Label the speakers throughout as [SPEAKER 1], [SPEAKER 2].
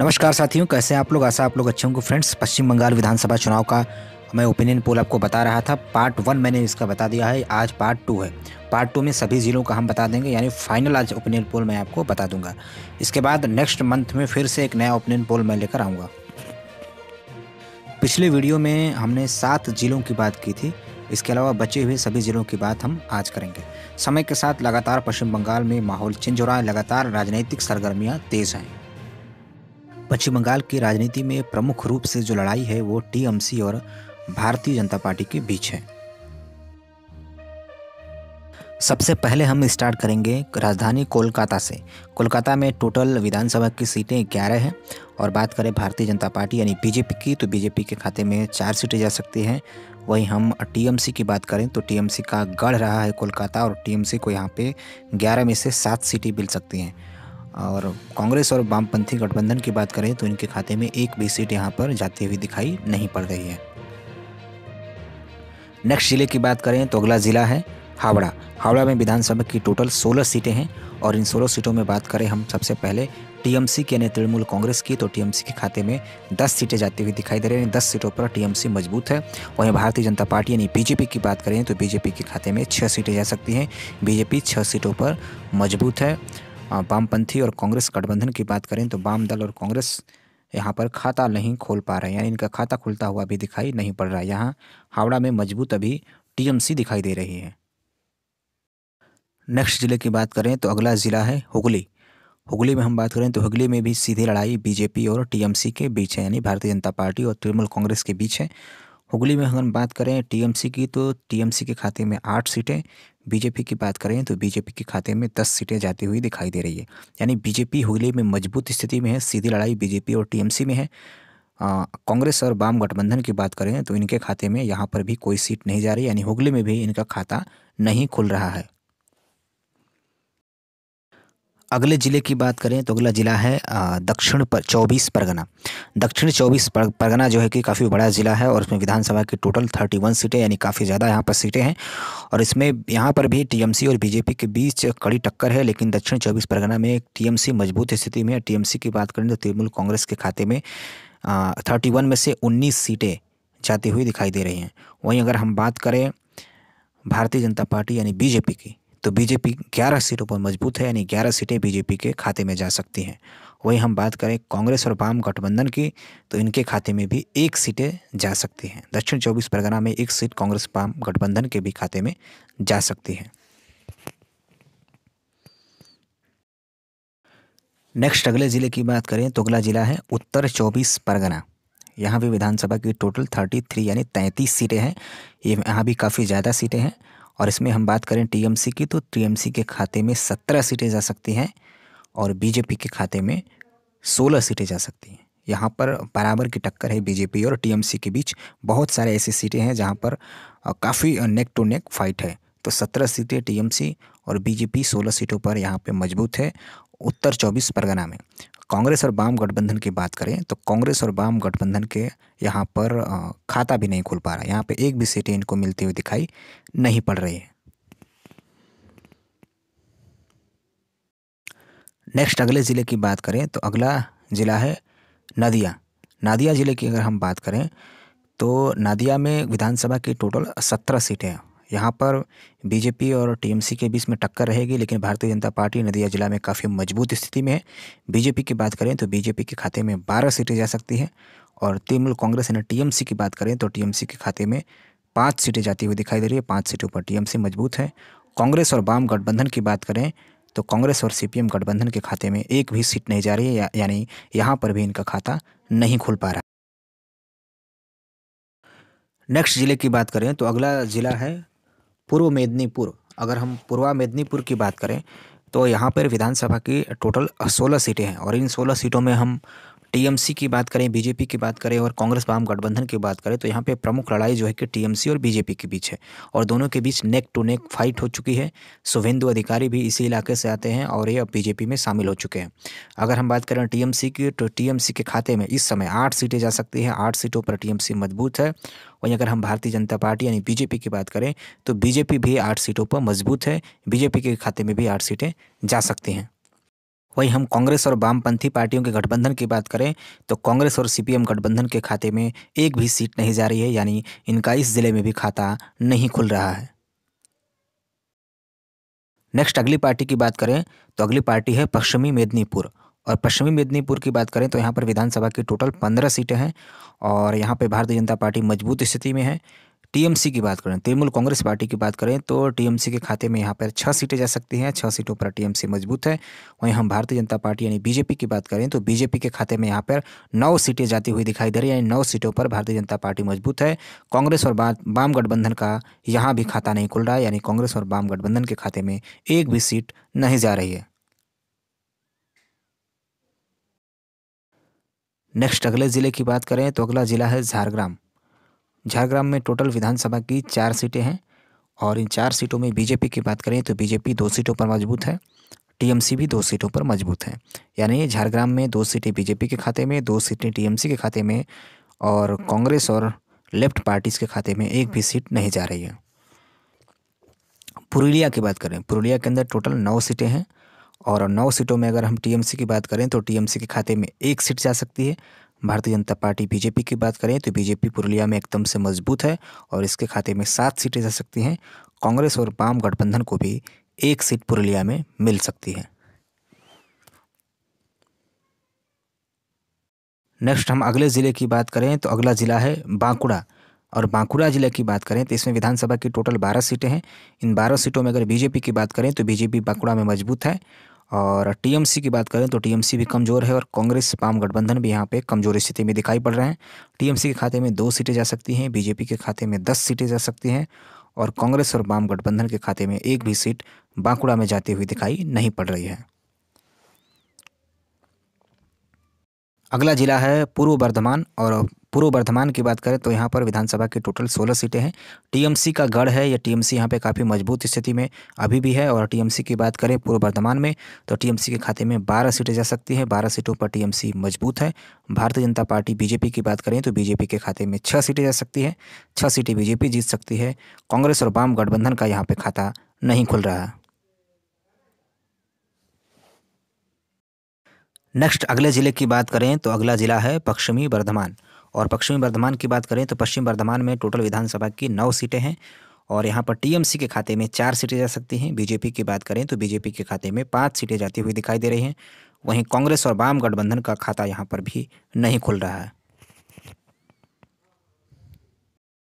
[SPEAKER 1] नमस्कार साथियों कैसे हैं आप लोग आशा आप लोग अच्छे होंगे फ्रेंड्स पश्चिम बंगाल विधानसभा चुनाव का मैं ओपिनियन पोल आपको बता रहा था पार्ट वन मैंने इसका बता दिया है आज पार्ट टू है पार्ट टू में सभी ज़िलों का हम बता देंगे यानी फाइनल आज ओपिनियन पोल मैं आपको बता दूंगा इसके बाद नेक्स्ट मंथ में फिर से एक नया ओपिनियन पोल मैं लेकर आऊँगा पिछले वीडियो में हमने सात ज़िलों की बात की थी इसके अलावा बचे हुए सभी ज़िलों की बात हम आज करेंगे समय के साथ लगातार पश्चिम बंगाल में माहौल चेंज हो रहा है लगातार राजनीतिक सरगर्मियाँ तेज़ हैं पश्चिम बंगाल की राजनीति में प्रमुख रूप से जो लड़ाई है वो टीएमसी और भारतीय जनता पार्टी के बीच है सबसे पहले हम स्टार्ट करेंगे राजधानी कोलकाता से कोलकाता में टोटल विधानसभा की सीटें ग्यारह हैं और बात करें भारतीय जनता पार्टी यानी बीजेपी की तो बीजेपी के खाते में चार सीटें जा सकती हैं वहीं हम टीएमसी की बात करें तो टीएमसी का गढ़ रहा है कोलकाता और टीएमसी को यहाँ पे ग्यारह में से सात सीटें मिल सकती हैं और कांग्रेस और वामपंथी गठबंधन की बात करें तो इनके खाते में एक भी सीट यहाँ पर जाती हुई दिखाई नहीं पड़ रही है नेक्स्ट ज़िले की बात करें तो अगला ज़िला है हावड़ा हावड़ा में विधानसभा की टोटल 16 सीटें हैं और इन 16 सीटों में बात करें हम सबसे पहले टीएमसी के यानी तृणमूल कांग्रेस की तो टीएमसी के खाते में 10 सीटें जाती हुई दिखाई दे रही हैं 10 सीटों पर टीएमसी मजबूत है वहीं भारतीय जनता पार्टी यानी बीजेपी की बात करें तो बीजेपी के खाते में छः सीटें जा सकती हैं बीजेपी छः सीटों पर मजबूत है वामपंथी और कांग्रेस गठबंधन की बात करें तो वाम दल और कांग्रेस यहाँ पर खाता नहीं खोल पा रहे हैं यानी इनका खाता खुलता हुआ भी दिखाई नहीं पड़ रहा है यहाँ हावड़ा में मजबूत अभी टीएमसी दिखाई दे रही है नेक्स्ट ज़िले की बात करें तो अगला ज़िला है हुगली हुगली में हम बात करें तो हुगली में भी सीधी लड़ाई बीजेपी और टीएमसी के बीच है यानी भारतीय जनता पार्टी और तृणमूल कांग्रेस के बीच है हुगली में अगर बात करें टीएमसी की तो टीएमसी के खाते में आठ सीटें बीजेपी की बात करें तो बीजेपी के खाते में दस सीटें जाती हुई दिखाई दे रही है यानी बीजेपी हुगली में मजबूत स्थिति में है सीधी लड़ाई बीजेपी और टीएमसी में है कांग्रेस और वाम गठबंधन की बात करें तो इनके खाते में यहाँ पर भी कोई सीट नहीं जा रही यानी हुगली में भी इनका खाता नहीं खुल रहा है अगले ज़िले की बात करें तो अगला ज़िला है दक्षिण पर चौबीस परगना दक्षिण चौबीस परगना जो है कि काफ़ी बड़ा ज़िला है और उसमें विधानसभा की टोटल थर्टी वन सीटें यानी काफ़ी ज़्यादा यहाँ पर सीटें हैं और इसमें यहाँ पर भी टीएमसी और बीजेपी के बीच कड़ी टक्कर है लेकिन दक्षिण चौबीस परगना में टी मजबूत स्थिति में टीएमसी की बात करें तो तृणमूल कांग्रेस के खाते में थर्टी वन में से उन्नीस सीटें जाती हुई दिखाई दे रही हैं वहीं अगर हम बात करें भारतीय जनता पार्टी यानी बीजेपी की तो बीजेपी ग्यारह सीटों पर मजबूत है यानी ग्यारह सीटें बीजेपी के खाते में जा सकती हैं वहीं हम बात करें कांग्रेस और वाम गठबंधन की तो इनके खाते में भी एक सीटें जा सकती हैं दक्षिण चौबीस परगना में एक सीट कांग्रेस वाम गठबंधन के भी खाते में जा सकती है नेक्स्ट अगले ज़िले की बात करें तो अगला ज़िला है उत्तर चौबीस परगना यहाँ भी विधानसभा की टोटल थर्टी थ्री यानी तैंतीस सीटें हैं ये यहाँ भी काफ़ी ज़्यादा सीटें हैं और इसमें हम बात करें टीएमसी की तो टीएमसी के खाते में सत्रह सीटें जा सकती हैं और बीजेपी के खाते में सोलह सीटें जा सकती हैं यहाँ पर बराबर की टक्कर है बीजेपी और टीएमसी के बीच बहुत सारे ऐसी सीटें हैं जहाँ पर काफ़ी नेक टू नेक फाइट है तो सत्रह सीटें टीएमसी और बीजेपी सोलह सीटों पर यहाँ पे मजबूत है उत्तर चौबीस परगना में कांग्रेस और वाम गठबंधन की बात करें तो कांग्रेस और वाम गठबंधन के यहाँ पर खाता भी नहीं खुल पा रहा यहाँ पे एक भी सीटें इनको मिलती हुई दिखाई नहीं पड़ रही है नेक्स्ट अगले ज़िले की बात करें तो अगला ज़िला है नदिया नादिया ज़िले की अगर हम बात करें तो नादिया में विधानसभा की टोटल सत्रह सीटें हैं यहाँ पर बीजेपी और टीएमसी के बीच में टक्कर रहेगी लेकिन भारतीय जनता पार्टी नदिया जिला में काफ़ी मजबूत स्थिति में है बीजेपी की बात करें तो बीजेपी के खाते में बारह सीटें जा सकती हैं और तृणमूल कांग्रेस यानी टीएमसी की बात करें तो टीएमसी के खाते में पाँच सीटें जाती हुई दिखाई दे रही है पाँच सीटों पर टी मजबूत है कांग्रेस और वाम गठबंधन की बात करें तो कांग्रेस और सी गठबंधन के खाते में एक भी सीट नहीं जा रही है यानी यहाँ पर भी इनका खाता नहीं खुल पा रहा नेक्स्ट ज़िले की बात करें तो अगला ज़िला है पूर्व मेदिनीपुर अगर हम पूर्वा मेदिनीपुर की बात करें तो यहाँ पर विधानसभा की टोटल सोलह सीटें हैं और इन सोलह सीटों में हम टीएमसी की बात करें बीजेपी की बात करें और कांग्रेस वाम गठबंधन की बात करें तो यहाँ पे प्रमुख लड़ाई जो है कि टीएमसी और बीजेपी के बीच है और दोनों के बीच नेक टू नेक फाइट हो चुकी है शुभेंदु अधिकारी भी इसी इलाके से आते हैं और ये अब बीजेपी में शामिल हो चुके हैं अगर हम बात करें टी की तो टी के खाते में इस समय आठ सीटें जा सकती हैं आठ सीटों पर टी मजबूत है वहीं अगर हम भारतीय जनता पार्टी यानी बीजेपी की बात करें तो बीजेपी भी आठ सीटों पर मजबूत है बीजेपी के खाते में भी आठ सीटें जा सकती हैं वहीं हम कांग्रेस और वामपंथी पार्टियों के गठबंधन की बात करें तो कांग्रेस और सीपीएम गठबंधन के खाते में एक भी सीट नहीं जा रही है यानी इनका इस ज़िले में भी खाता नहीं खुल रहा है नेक्स्ट अगली पार्टी की बात करें तो अगली पार्टी है पश्चिमी मेदिनीपुर और पश्चिमी मेदिनीपुर की बात करें तो यहाँ पर विधानसभा की टोटल पंद्रह सीटें हैं और यहाँ पर भारतीय जनता पार्टी मजबूत स्थिति में है टीएमसी की बात करें तृणमूल कांग्रेस पार्टी की बात करें तो टीएमसी के खाते में यहाँ पर छः सीटें जा सकती हैं छः सीटों पर टीएमसी मजबूत है वहीं हम भारतीय जनता पार्टी यानी बीजेपी की बात करें तो बीजेपी के खाते में यहाँ पर नौ सीटें जाती हुई दिखाई दे रही है यानी नौ सीटों पर भारतीय जनता पार्टी मजबूत है कांग्रेस और वाम गठबंधन का यहाँ भी खाता नहीं खुल रहा है यानी कांग्रेस और वाम गठबंधन के खाते में एक भी सीट नहीं जा रही है नेक्स्ट अगले ज़िले की बात करें तो अगला ज़िला है झारग्राम झारग्राम में टोटल विधानसभा की चार सीटें हैं और इन चार सीटों में बीजेपी की बात करें तो बीजेपी दो सीटों पर मजबूत है टीएमसी भी दो सीटों पर मजबूत है यानी झारग्राम में दो सीटें बीजेपी के खाते में दो सीटें टीएमसी के खाते में और कांग्रेस और लेफ्ट पार्टीज़ के खाते में एक भी सीट नहीं जा रही है पुरुलिया की बात करें पुरुलिया के अंदर टोटल नौ सीटें हैं और नौ सीटों में अगर हम टीएमसी की बात करें तो टीएमसी के खाते में एक सीट जा सकती है भारतीय जनता पार्टी बीजेपी की बात करें तो बीजेपी पुरुलिया में एकदम से मजबूत है और इसके खाते में सात सीटें जा सकती हैं कांग्रेस और वाम गठबंधन को भी एक सीट पुरुलिया में मिल सकती है नेक्स्ट हम अगले ज़िले की बात करें तो अगला ज़िला है बांकुड़ा और बांकुड़ा ज़िले की बात करें तो इसमें विधानसभा की टोटल बारह सीटें हैं इन बारह सीटों में अगर बीजेपी की बात करें तो बीजेपी बांकुड़ा में मजबूत है और टीएमसी की बात करें तो टीएमसी भी कमज़ोर है और कांग्रेस पाम गठबंधन भी यहाँ पे कमज़ोर स्थिति में दिखाई पड़ रहे हैं टीएमसी के खाते में दो सीटें जा सकती हैं बीजेपी के खाते में दस सीटें जा सकती हैं और कांग्रेस और वाम गठबंधन के खाते में एक भी सीट बांकुड़ा में जाती हुई दिखाई नहीं पड़ रही है अगला जिला है पूर्व वर्धमान और पूर्व वर्धमान की बात करें तो यहाँ पर विधानसभा की टोटल सोलह सीटें हैं टीएमसी का गढ़ है या टीएमसी यहाँ पे काफ़ी मजबूत स्थिति में अभी भी है और टीएमसी की बात करें पूर्व वर्धमान में तो टीएमसी के खाते में बारह सीटें जा सकती हैं बारह सीटों पर टीएमसी मजबूत है भारतीय जनता पार्टी बीजेपी की बात करें तो बीजेपी के खाते में छः सीटें जा सकती है छः सीटें बीजेपी जीत सकती है कांग्रेस और वाम गठबंधन का यहाँ पर खाता नहीं खुल रहा है नेक्स्ट अगले ज़िले की बात करें तो अगला ज़िला है पश्चिमी वर्धमान और पश्चिमी वर्धमान की बात करें तो पश्चिम वर्धमान में टोटल विधानसभा की नौ सीटें हैं और यहाँ पर टीएमसी के खाते में चार सीटें जा सकती हैं बीजेपी की बात करें तो बीजेपी के खाते में पाँच सीटें जाती हुई दिखाई दे रही हैं वहीं कांग्रेस और वाम गठबंधन का खाता यहाँ पर भी नहीं खुल रहा है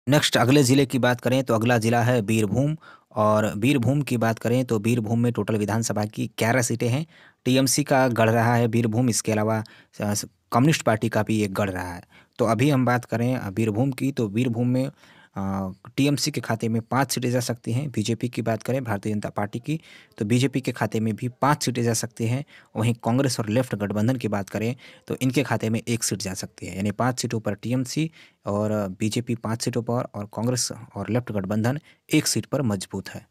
[SPEAKER 1] नेक्स्ट अगले ज़िले की बात करें तो अगला ज़िला है बीरभूम और बीरभूम की बात करें तो बीरभूम में टोटल विधानसभा की ग्यारह सीटें हैं टीएमसी का गढ़ रहा है बीरभूम इसके अलावा कम्युनिस्ट पार्टी का भी एक गढ़ रहा है तो अभी हम बात करें बीरभूम की तो बीरभूम में टीएमसी के खाते में पाँच सीटें जा सकती हैं बीजेपी की बात करें भारतीय जनता पार्टी की तो बीजेपी के खाते में भी पाँच सीटें जा सकती हैं वहीं कांग्रेस और लेफ्ट गठबंधन की बात करें तो इनके खाते में एक सीट जा सकती है यानी पाँच सीटों पर टीएमसी और बीजेपी पाँच सीटों पर और कांग्रेस और लेफ्ट गठबंधन एक सीट पर मजबूत है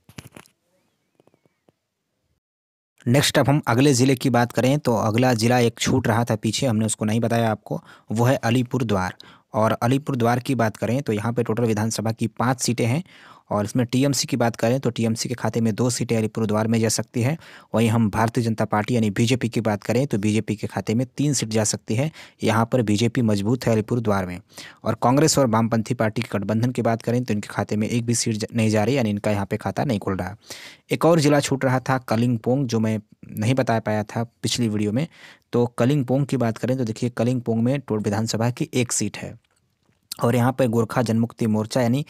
[SPEAKER 1] नेक्स्ट अब हम अगले ज़िले की बात करें तो अगला ज़िला एक छूट रहा था पीछे हमने उसको नहीं बताया आपको वो है अलीपुर द्वार और अलीपुर द्वार की बात करें तो यहाँ पे टोटल विधानसभा की पाँच सीटें हैं और इसमें टीएमसी की बात करें तो टीएमसी के खाते में दो सीटें अलीपुर द्वार में जा सकती है वहीं हम भारतीय जनता पार्टी यानी बीजेपी की बात करें तो बीजेपी के खाते में तीन सीट जा सकती है यहाँ पर बीजेपी मजबूत है अलीपुर द्वार में और कांग्रेस और वामपंथी पार्टी के गठबंधन की बात करें तो इनके खाते में एक भी सीट नहीं जा रही यानी इनका यहाँ पर खाता नहीं खुल रहा एक और जिला छूट रहा था कलिंगपोंग जो मैं नहीं बता पाया था पिछली वीडियो में तो कलिंगपोंग की बात करें तो देखिए कलिंगपोंग में विधानसभा की एक सीट है और यहाँ पर गोरखा जनमुक्ति मोर्चा यानी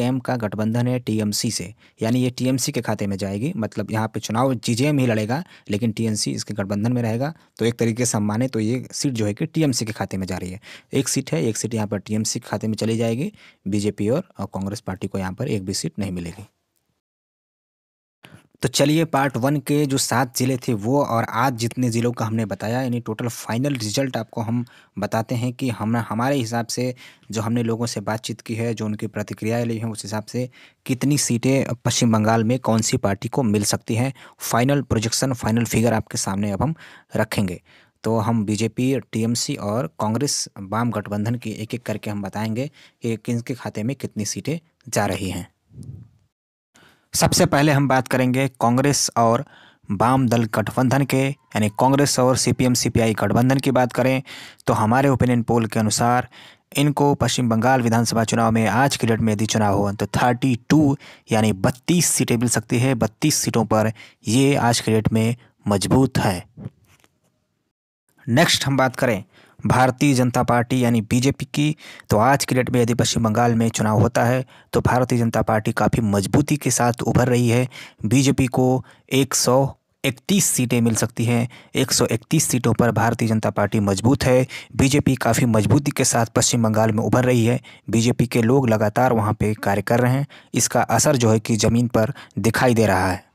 [SPEAKER 1] एम का गठबंधन है टीएमसी से यानी ये टीएमसी के खाते में जाएगी मतलब यहाँ पे चुनाव एम ही लड़ेगा लेकिन टीएमसी इसके गठबंधन में रहेगा तो एक तरीके से हम माने तो ये सीट जो है कि टीएमसी के खाते में जा रही है एक सीट है एक सीट यहाँ पर सी के खाते में चली जाएगी बीजेपी और कांग्रेस पार्टी को यहाँ पर एक भी सीट नहीं मिलेगी तो चलिए पार्ट वन के जो सात ज़िले थे वो और आज जितने ज़िलों का हमने बताया यानी टोटल फाइनल रिजल्ट आपको हम बताते हैं कि हम हमारे हिसाब से जो हमने लोगों से बातचीत की है जो उनकी प्रतिक्रियाएँ ली हैं उस हिसाब से कितनी सीटें पश्चिम बंगाल में कौन सी पार्टी को मिल सकती हैं फाइनल प्रोजेक्शन फाइनल फिगर आपके सामने अब हम रखेंगे तो हम बीजेपी टीएमसी और कांग्रेस वाम गठबंधन की एक एक करके हम बताएंगे कि किन के खाते में कितनी सीटें जा रही हैं सबसे पहले हम बात करेंगे कांग्रेस और वाम दल गठबंधन के यानी कांग्रेस और सीपीएम सीपीआई गठबंधन की बात करें तो हमारे ओपिनियन पोल के अनुसार इनको पश्चिम बंगाल विधानसभा चुनाव में आज की डेट में यदि चुनाव हो तो 32 यानी 32 सीटें मिल सकती है 32 सीटों पर ये आज की डेट में मजबूत हैं नेक्स्ट हम बात करें भारतीय जनता पार्टी यानी बीजेपी की तो आज की डेट में यदि पश्चिम बंगाल में चुनाव होता है तो भारतीय जनता पार्टी काफ़ी मजबूती के साथ उभर रही है बीजेपी को एक सौ इकतीस सीटें मिल सकती हैं एक सौ इकतीस सीटों पर भारतीय जनता पार्टी मजबूत है बीजेपी काफ़ी मजबूती के साथ पश्चिम बंगाल में उभर रही है बीजेपी के लोग लगातार वहाँ पर कार्य कर रहे हैं इसका असर जो है कि ज़मीन पर दिखाई दे रहा है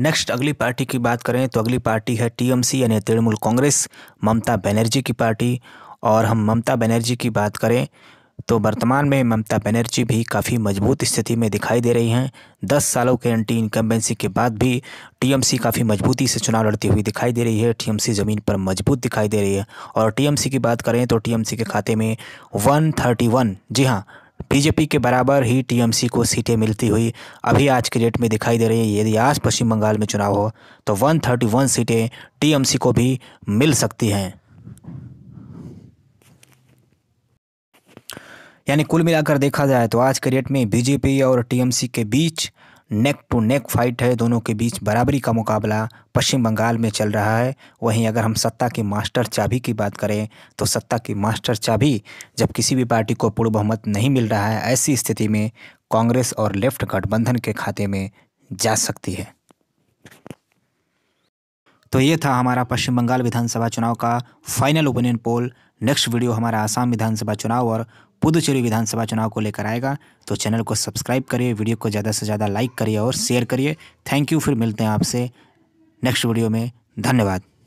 [SPEAKER 1] नेक्स्ट अगली पार्टी की बात करें तो अगली पार्टी है टीएमसी यानी तृणमूल कांग्रेस ममता बनर्जी की पार्टी और हम ममता बनर्जी की बात करें तो वर्तमान में ममता बनर्जी भी काफ़ी मजबूत स्थिति में दिखाई दे रही हैं दस सालों के एंटी इनकम्बेंसी के बाद भी टीएमसी काफ़ी मजबूती से चुनाव लड़ती हुई दिखाई दे रही है टीएमसी ज़मीन पर मजबूत दिखाई दे रही है और टीएमसी की बात करें तो टीएमसी के खाते में 131 जी हाँ बीजेपी के बराबर ही टीएमसी को सीटें मिलती हुई अभी आज के डेट में दिखाई दे रही है यदि आज पश्चिम बंगाल में चुनाव हो तो 131 सीटें टीएमसी को भी मिल सकती हैं यानी कुल मिलाकर देखा जाए तो आज के डेट में बीजेपी और टीएमसी के बीच नेक टू नेक फाइट है दोनों के बीच बराबरी का मुकाबला पश्चिम बंगाल में चल रहा है वहीं अगर हम सत्ता की मास्टर चाबी की बात करें तो सत्ता की मास्टर चाबी जब किसी भी पार्टी को पूर्ण बहुमत नहीं मिल रहा है ऐसी स्थिति में कांग्रेस और लेफ्ट गठबंधन के खाते में जा सकती है तो ये था हमारा पश्चिम बंगाल विधानसभा चुनाव का final opinion poll next video हमारा आसाम विधानसभा चुनाव और पुदुचेरी विधानसभा चुनाव को लेकर आएगा तो चैनल को सब्सक्राइब करिए वीडियो को ज़्यादा से ज़्यादा लाइक करिए और शेयर करिए थैंक यू फिर मिलते हैं आपसे नेक्स्ट वीडियो में धन्यवाद